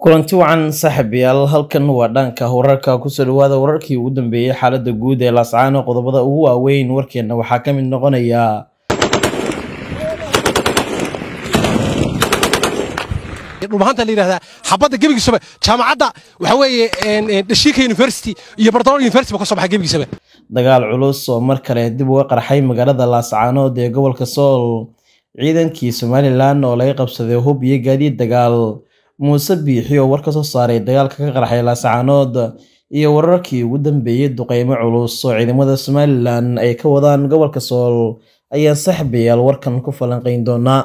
kulanti wacan saaxiibayaal halkan waa dhanka wararka kusoo dhawaada wararkii ugu dambeeyey xaaladda guud ee laascaano qodobada ugu waaweyn warkeenna waxaa ka mid noqonaya dhulmahaanta la yidhahdaa xabadda gebigiisaba jaamacadda waxa weeye dhashiika university iyo bartolome university ba ka soo baxay gebigiisaba dagaal culus oo mar kale dib uga qarxay magaalada laascaanood ee gobolka sool ciidankii somalilan oo laga qabsaday hub iyo gaadiid dagaal muuse biixi oo war ka soo saaray dagaalka ka qarxay laasacaanood iyo wararkii ugu dambeeyey duqeymo culus oo ciidamada somalilan ay ka wadaan gobolka sool ayaan saxbayaal warkan ku falanqayn doonaa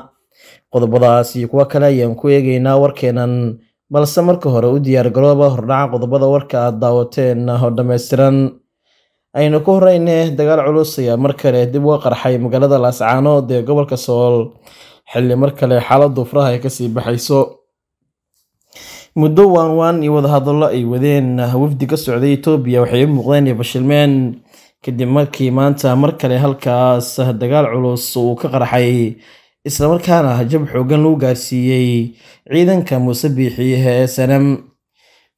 qodobadaas iyo kuwo kale ayaan ku eegaynaa warkeenan balse marka hore u diyaargarooba hordhaca qodobada warka aad daawateen oo dhammaystiran aynu ku horeyne dagaal culus ayaa mar kale dib uga qarxay magaalada laascaanood ee gobolka sool xilli mar kale xaaladu furaha ay kasii baxayso muddo waanwaan iyo wadahadallo ay wadeen wafdi ka socday etoobiya waxay u muuqdeen bashilmeen kadib markii maanta mar kale halkaas dagaal culus uu ka qarxay islamarkaana jab xoogan lagu gaarsiiyey ciidanka muuse biixiyehe ee sanam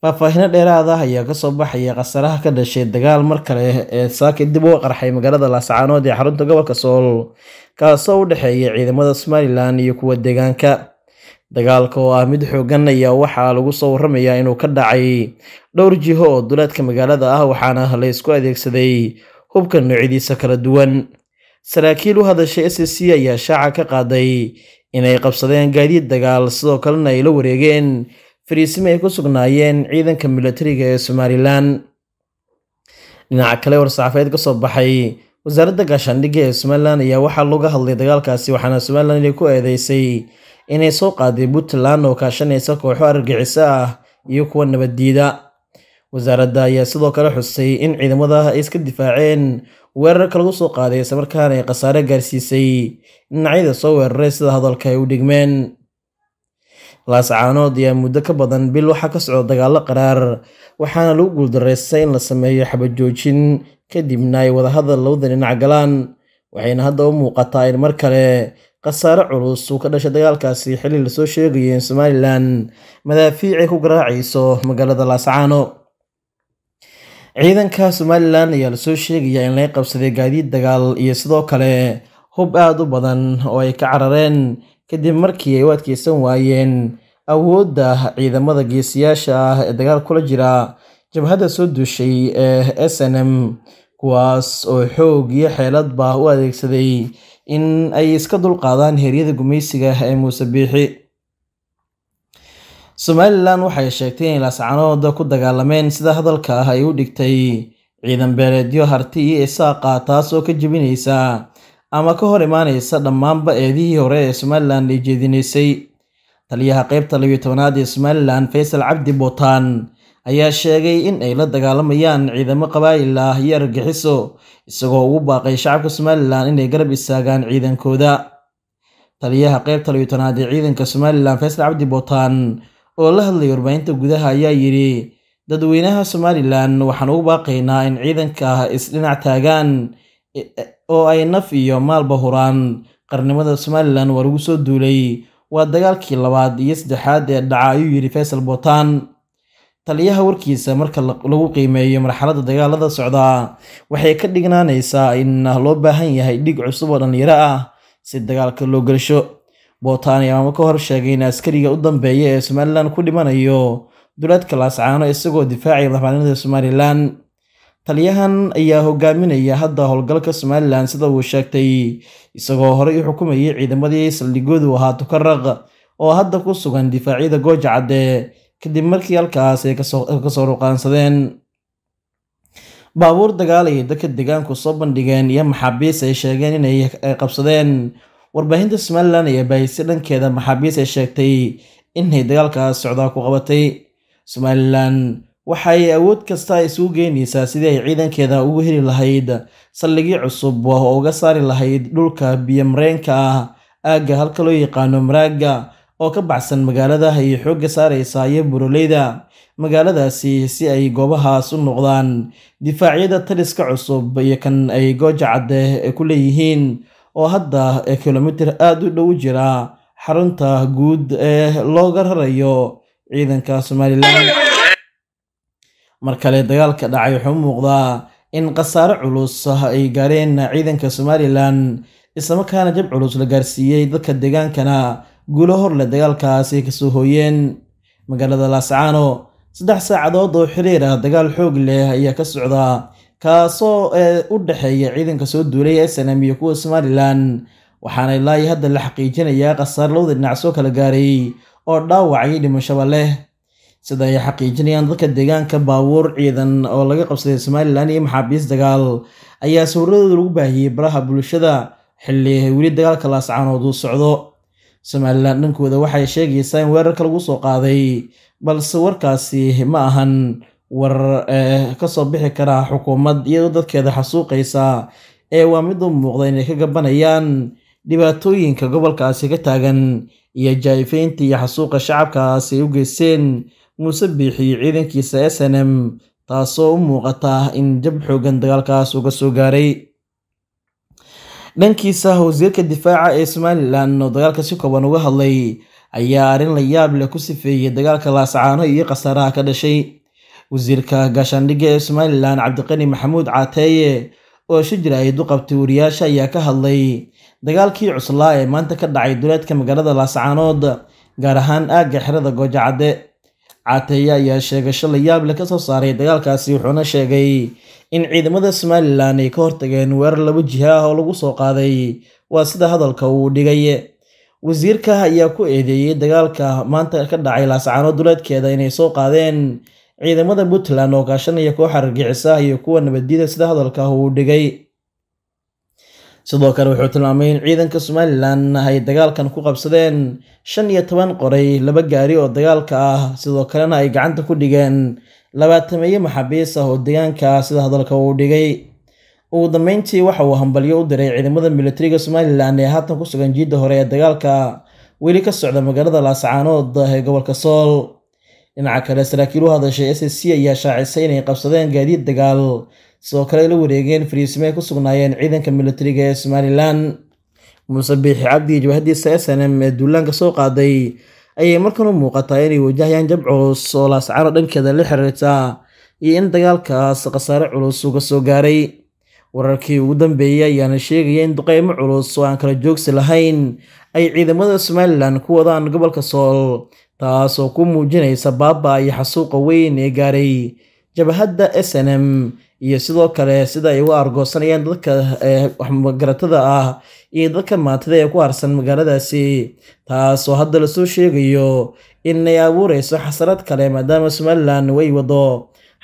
faahfaahino dheeraada ah ayaa kasoo baxaya khasaraha ka dhashay dagaal mar kale ee saaki dib uga qarxay magaalada laascaanood ee xarunta gobolka sool kaasoo u dhexeeya ciidamada somalilan iyo kuwa deegaanka dagaalka oo ah mid xooganaya waxaa lagu soo warramayaa inuu ka dhacay dhowr jiho oo duleedka magaalada ah waxaana la ysku adeegsaday hubka noocyadiisa kala duwan saraakiil u hadashay s c ayaa shaaca ka qaaday inay qabsadeen gaadiid dagaal sidoo kalena ay la wareegeen fariisimo ay ku sugnaayeen ciidanka milatariga ee somalilan dhinaca kale war-saxaafeed kasoo baxay wasaaradda gaashaandhigga ee somalilan ayaa waxaa looga hadlay dagaalkaasi waxaana somalilan inay ku eedeysay inay soo qaaday puntland oo kaashanaysa kooxo argagixiso ah iyo kuwa nabaddiida wasaaradda ayaa sidoo kale xusay in ciidamada ay iska difaaceen weerarka lagu soo qaaday islamarkaana ay khasaare gaarsiisay dhinacyada soo weeraray sida hadalka ay u dhigmeen laascaanood ayaa muddo ka badan bil waxaa ka socda dagaallo qaraar waxaana lagu guuldaraystay in la sameeyo xabajoojin kadibna ay wadahadal labada dhinac galaan waxayna hadda u muuqataa in mar kale khasaare culus uu ka dhashay dagaalkaasi xilli lasoo sheegayo in somalilan madaafiic ay ku garaacayso magaalada laascaano ciidanka somalilan ayaa lasoo sheegaya in laga qabsaday gaadiid dagaal iyo sidoo kale hub aada u badan oo ay ka carareen kadib markii ay u adkeysan waayeen awoodda ciidamada geesiyaasha ah ee dagaal kula jira jabhadda soo duushay ee s n m kuwaas oo xoog iyo xeeladba u adeegsaday in ay iska dulqaadaan heeryada gumaysiga ee muuse biixi somalilan waxay sheegtay inay laascanoodda ku dagaalameen sida hadalka ah ay u dhigtay ciidan beeleedyo harti iyo isaaqa taasoo ka jebinaysa ama ka hor imaanaysa dhammaanba eedihii hore ee somalilan ay jeedinaysay taliyaha qeybta labiyo tobanaad ee somalilan faysal cabdi bootaan ayaa sheegay in ay la dagaalamayaan ciidamo qabaa'il ah iyo argixiso isagoo ugu baaqay shacabka somalilan inay garab istaagaan ciidankooda taliyaha qeybta layo tanaad ee ciidanka somalilan faysal cabdi bootaan oo la hadlayay warbaahinta gudaha ayaa yidhi dadweynaha somalilan waxaan ugu baaqaynaa in ciidanka ah isdhinac taagaan e-, e-, oo ay naf iyo maalba huraan qarnimada somalilan waa lagu soo duulay waa dagaalkii labaad iyo saddexaad ee dhaca ayuu yidhi faysal bootaan taliyaha warkiisa marka lagu qiimeeyo marxalada dagaalada socdaa waxay ka dhignaanaysaa in ah loo baahan yahay dhig cusub oo dhallinyaro ah si dagaalka loo gelsho bootani amaama ka hor sheegay in askariga u dambeeya ee somalilan ku dhimanayo duleedka laascaano isagoo difaacaya madaxbanimada somalilan taliyahan ayaa hogaaminaya hadda howlgalka somalilan sida uu sheegtay isagoo horey u xukumayay ciidamadii saldhigoodu ahaa tukaraq oo hadda ku sugan difaacyada gooja cadde kadib markii halkaas ay kasoo ruqaansadeen baabuur dagaal ayay dadka deegaanku soo bandhigeen iyo maxaabiis ay sheegeen inay qabsadeen warbaahinta somalilan ayaa baahisi dhankeeda maxaabiis ay sheegtay inay dagaalkaas socdaa ku qabatay somalilan waxa awood kasta isugu geynaysaa sidii ay ciidankeeda ugu heli lahayd saldhigii cusub oo uga saari lahayd dhulka biyo mareenka ah aagga halka loo yaqaano maraagga oo ka baxsan magaalada ayay xoogga saaraysaaya buroleyda magaaladaasi si ay goobahaas u noqdaan difaacyada taliska cusub iyo kan ay gooja cadde eh ku leeyihiin oo hadda kilomitir aada u dhow jira xarunta guud ee looga rarayo ciidanka somalilan mar kale dagaalka dhacay wuxuu u muuqdaa in khasaare culus ah ay gaareen ciidanka somalilan islamarkaana jab culus la gaarsiiyey dadka deegaankana guulo hor leh dagaalkaasi ay kasoo hooyeen magaalada laascaano saddex saacadood oo xiriir ah dagaal xoog leh ayaa ka socdaa kaasoo ee eh, u dhexeeya ciidanka soo duulay snm iyo kuwa somalilan waxaana ilaa hadda la xaqiijinayaa khasaar labada dhinac soo kala gaaray oo dhaawacay dhimashaba leh sida ay xaqiijinayaan dadka deegaanka baabuur ciidan oo laga qabsaday somalilan iyo maxaabiis dagaal ayaa sawirradooda lagu baahiyey baraha bulshada xilli weli dagaalka laascaanood uu socdo somalilan dhankooda waxay sheegaysaa in weerarka lagu soo qaaday balse warkaasi ma ahan war eh, kasoo bixi karaa xukuumad iyadoo dadkeeda xasuuqaysa ee waa mid u muuqda inay ka gabanayaan dhibaatooyinka gobolkaasi ka taagan iyo jaa'ifaynta iyo xasuuqa shacabkaasi ay u geysteen muuse biixi ciidankiisa s n m taasoo u muuqata in jab xooggan dagaalkaas uga soo gaaray dhankiisa wasiirka difaaca ee somalilan oo dagaalka si kooban uga hadlay ayaa arrin la yaab leh ku sifeeyey dagaalka laascaano iyo khasaaraha ka dhashay wasiirka gaashaandhigga ee somalilan cabdiqani maxamuud caateeye oo shijir ay duqabtay wariyaasha ayaa ka hadlay dagaalkii cuslaa ee maanta ka dhacay duleedka magaalada laascaanood gaar ahaan aagga xerada goojacadde cateeye ayaa sheegasho la yaable ka soo saaray dagaalkaasi wuxuuna sheegay in ciidamada somalilan ay ka hortageen weerar laba jiha ah oo lagu soo qaaday waa sida hadalka uu dhigay wasiirka ayaa ku eedeeyey dagaalka maanta ka dhacay laascaano duleedkeeda inay soo qaadeen ciidamada puntland oo kaashanaya kooxa argagixisa iyo kuwa nabadiida sida hadalka uu dhigay sidoo kale wuxuu tilmaamay in ciidanka somalilan ay dagaalkan ku qabsadeen shan iyo toban qoray laba gaari oo dagaalka ah sidoo kalena ay gacanta ku dhigeen labaatameeye maxaabiis ah oo deegaanka sida hadalka uu dhigay ugu dambeyntii waxa uu hambalyo u diray ciidamada milatariga somalilan ee haatan ku sugan jiidda hore ee dagaalka weli ka socda magaalada laascaanood ee gobolka sool dhinaca kale saraakiil u hadashay s s c ayaa shaacisay inay qabsadeen gaadiid dagaal sidoo kale ay la wareegeen fariisimo ay ku sugnaayeen ciidanka militariga ee somalilan muuse biixi cabdi iyo jabahadiisa s n m ee duulaanka soo qaaday ayay markan u muuqataa inay wajahayaan jabcus oo laascaano dhankeeda la xiriirta iyo in dagaalkaas khasaare culus uga soo gaaray wararkii ugu dambeeyey ayaana sheegaya in duqeymo culus oo aan kala joogsi lahayn ay ciidamada somalilan ku wadaan gobolka sool taas oo ku muujinaysa baaba iyo xasuuqa weyn ee gaaray jabahadda s n m iyo sidoo kale sida ay uga argoosanayaan dadka eh, waxmagaratada ah iyo dadka maatada ee ku harsan magaaladaasi taasoo hadda lasoo sheegayo inay abuurayso xasarad kale maadaama somalilan way wado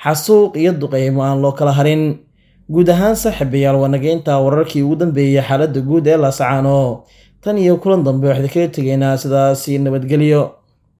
xasuuq iyo duqeymo aan loo kala harin guud ahaan saaxiibayaal waa nageynta wararkii ugu dambeeyey xaaladda guud ee laasacaano tan iyo kulan dambe waxda kaga tegeynaa sidaasi nabadgelyo